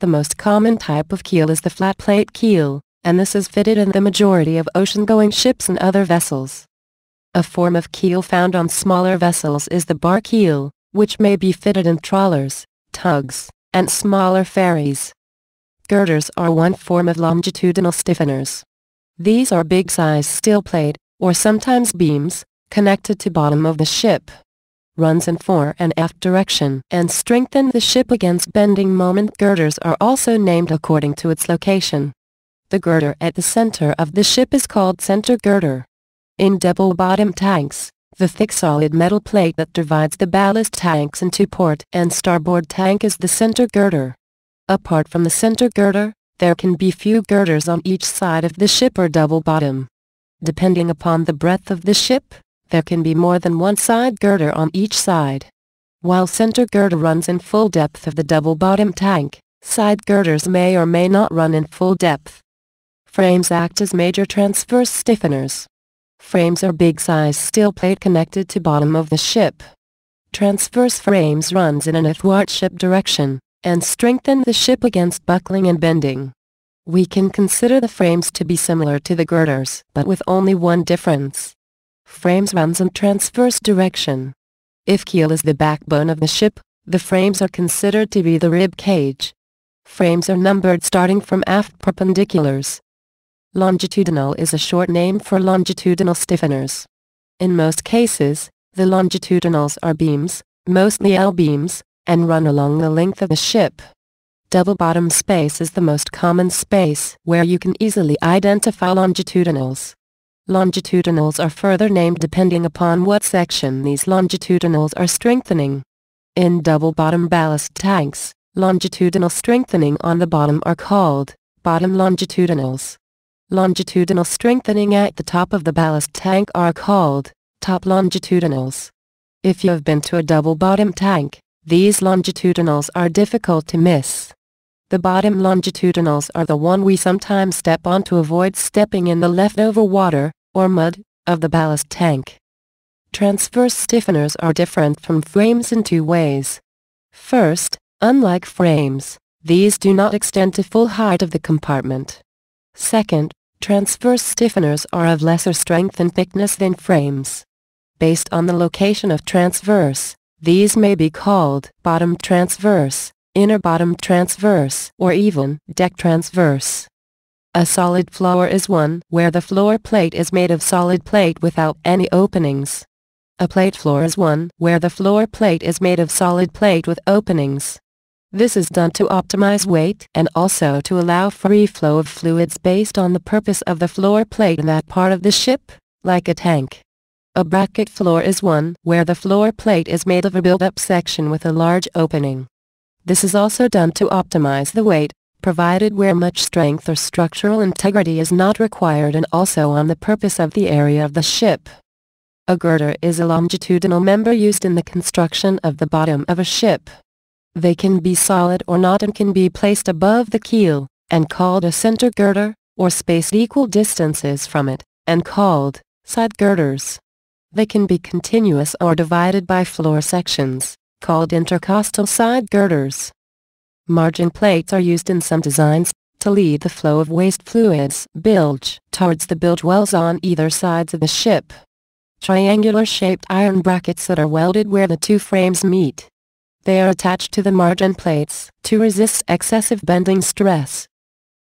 The most common type of keel is the flat plate keel, and this is fitted in the majority of ocean-going ships and other vessels. A form of keel found on smaller vessels is the bar keel, which may be fitted in trawlers, tugs, and smaller ferries. Girders are one form of longitudinal stiffeners. These are big-size steel plate, or sometimes beams, connected to bottom of the ship runs in fore and aft direction and strengthen the ship against bending moment. Girders are also named according to its location. The girder at the center of the ship is called center girder. In double-bottom tanks, the thick solid metal plate that divides the ballast tanks into port and starboard tank is the center girder. Apart from the center girder, there can be few girders on each side of the ship or double bottom. Depending upon the breadth of the ship, there can be more than one side girder on each side. While center girder runs in full depth of the double bottom tank, side girders may or may not run in full depth. Frames act as major transverse stiffeners. Frames are big-size steel plate connected to bottom of the ship. Transverse frames runs in an athwart ship direction, and strengthen the ship against buckling and bending. We can consider the frames to be similar to the girders, but with only one difference frames runs and transverse direction. If keel is the backbone of the ship, the frames are considered to be the rib cage. Frames are numbered starting from aft perpendiculars. Longitudinal is a short name for longitudinal stiffeners. In most cases, the longitudinals are beams, mostly L-beams, and run along the length of the ship. Double bottom space is the most common space where you can easily identify longitudinals. Longitudinals are further named depending upon what section these longitudinals are strengthening. In double-bottom ballast tanks, longitudinal strengthening on the bottom are called bottom longitudinals. Longitudinal strengthening at the top of the ballast tank are called top longitudinals. If you have been to a double-bottom tank, these longitudinals are difficult to miss. The bottom longitudinals are the one we sometimes step on to avoid stepping in the leftover water, or mud, of the ballast tank. Transverse stiffeners are different from frames in two ways. First, unlike frames, these do not extend to full height of the compartment. Second, transverse stiffeners are of lesser strength and thickness than frames. Based on the location of transverse, these may be called bottom transverse, inner bottom transverse, or even deck transverse. A solid floor is one where the floor plate is made of solid plate without any openings. A plate floor is one where the floor plate is made of solid plate with openings. This is done to optimize weight and also to allow free flow of fluids based on the purpose of the floor plate in that part of the ship, like a tank. A bracket floor is one where the floor plate is made of a built-up section with a large opening. This is also done to optimize the weight provided where much strength or structural integrity is not required and also on the purpose of the area of the ship. A girder is a longitudinal member used in the construction of the bottom of a ship. They can be solid or not and can be placed above the keel, and called a center girder, or spaced equal distances from it, and called side girders. They can be continuous or divided by floor sections, called intercostal side girders. Margin plates are used in some designs to lead the flow of waste fluids bilge towards the bilge wells on either sides of the ship. Triangular-shaped iron brackets that are welded where the two frames meet. They are attached to the margin plates to resist excessive bending stress.